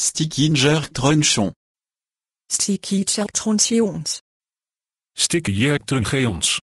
Stikkinjertrunchon. Stikkinjertruncheons. Stikkinjertruncheons.